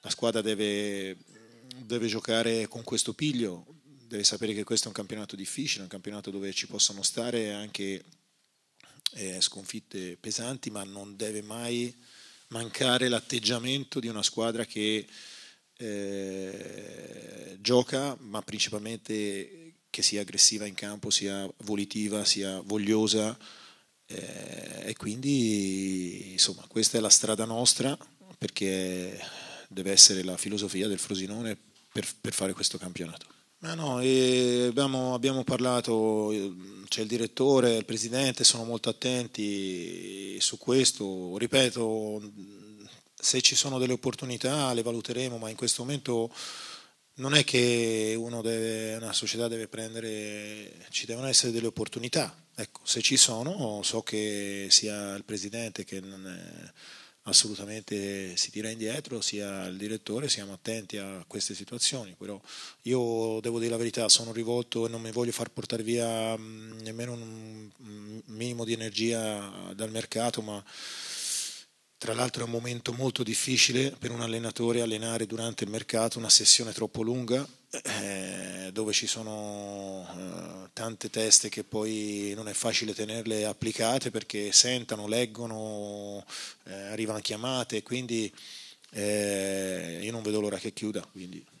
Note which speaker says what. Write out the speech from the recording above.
Speaker 1: la squadra deve, deve giocare con questo piglio, deve sapere che questo è un campionato difficile, un campionato dove ci possono stare anche eh, sconfitte pesanti, ma non deve mai mancare l'atteggiamento di una squadra che eh, gioca, ma principalmente che sia aggressiva in campo, sia volitiva, sia vogliosa. Eh, e quindi, insomma, questa è la strada nostra perché deve essere la filosofia del Frosinone per, per fare questo campionato. Ma no, abbiamo, abbiamo, parlato, c'è il direttore, il presidente, sono molto attenti su questo. Ripeto, se ci sono delle opportunità le valuteremo, ma in questo momento non è che deve, una società deve prendere, ci devono essere delle opportunità. Ecco, se ci sono, so che sia il presidente che non è, assolutamente si tira indietro, sia il direttore, siamo attenti a queste situazioni. Però io devo dire la verità, sono rivolto e non mi voglio far portare via mm, nemmeno un minimo di energia dal mercato, ma tra l'altro è un momento molto difficile per un allenatore allenare durante il mercato una sessione troppo lunga eh, dove ci sono eh, tante teste che poi non è facile tenerle applicate perché sentano, leggono, eh, arrivano chiamate, quindi eh, io non vedo l'ora che chiuda. Quindi.